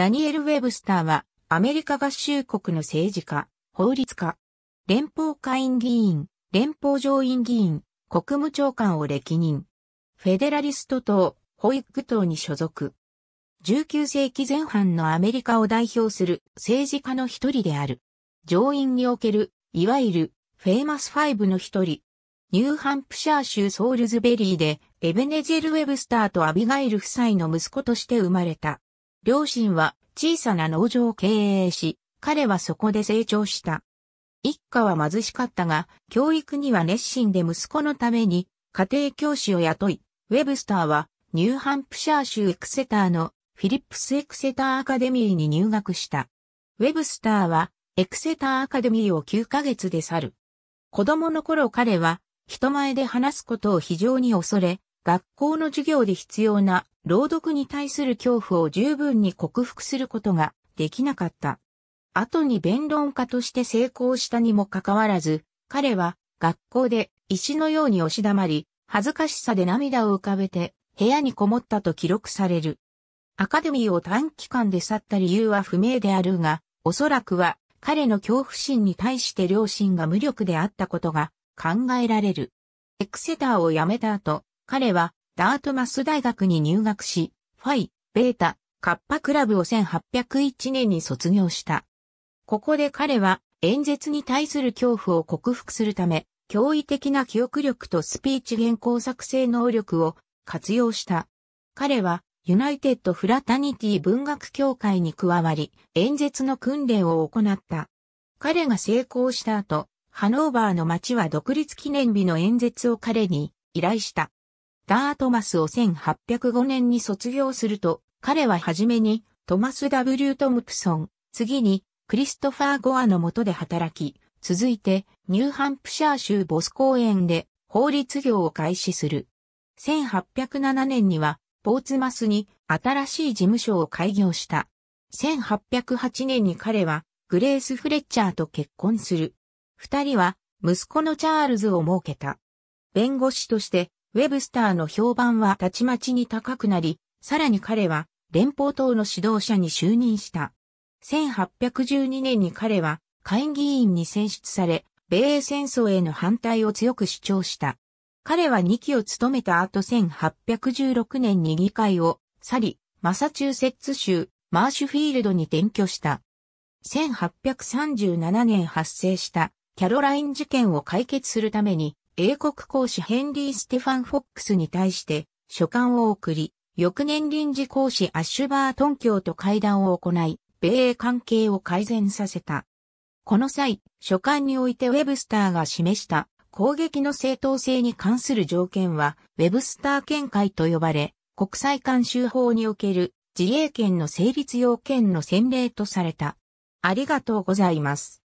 ダニエル・ウェブスターは、アメリカ合衆国の政治家、法律家、連邦下院議員、連邦上院議員、国務長官を歴任。フェデラリスト党、ホイッグ党に所属。19世紀前半のアメリカを代表する政治家の一人である。上院における、いわゆる、フェイマスファイブの一人。ニューハンプシャー州ソールズベリーで、エベネジェル・ウェブスターとアビガイル夫妻の息子として生まれた。両親は小さな農場を経営し、彼はそこで成長した。一家は貧しかったが、教育には熱心で息子のために家庭教師を雇い、ウェブスターはニューハンプシャー州エクセターのフィリップス・エクセター・アカデミーに入学した。ウェブスターはエクセター・アカデミーを9ヶ月で去る。子供の頃彼は人前で話すことを非常に恐れ、学校の授業で必要な朗読に対する恐怖を十分に克服することができなかった。後に弁論家として成功したにもかかわらず、彼は学校で石のように押し黙り、恥ずかしさで涙を浮かべて部屋にこもったと記録される。アカデミーを短期間で去った理由は不明であるが、おそらくは彼の恐怖心に対して両親が無力であったことが考えられる。エクセターを辞めた後、彼はダートマス大学に入学し、ファイ、ベータ、カッパクラブを1801年に卒業した。ここで彼は演説に対する恐怖を克服するため、驚異的な記憶力とスピーチ原稿作成能力を活用した。彼はユナイテッド・フラタニティ文学協会に加わり、演説の訓練を行った。彼が成功した後、ハノーバーの町は独立記念日の演説を彼に依頼した。ダートマスを1805年に卒業すると、彼は初めにトマス W トムプソン、次にクリストファー・ゴアの下で働き、続いてニューハンプシャー州ボス公園で法律業を開始する。1807年にはポーツマスに新しい事務所を開業した。1808年に彼はグレース・フレッチャーと結婚する。二人は息子のチャールズを設けた。弁護士としてウェブスターの評判はたちまちに高くなり、さらに彼は連邦党の指導者に就任した。1812年に彼は会議員に選出され、米英戦争への反対を強く主張した。彼は2期を務めた後1816年に議会を去り、マサチューセッツ州マーシュフィールドに転居した。1837年発生したキャロライン事件を解決するために英国公使ヘンリー・ステファン・フォックスに対して書簡を送り、翌年臨時公使アッシュバートン教と会談を行い、米英関係を改善させた。この際、書簡においてウェブスターが示した攻撃の正当性に関する条件は、ウェブスター見解と呼ばれ、国際監修法における自衛権の成立要件の先例とされた。ありがとうございます。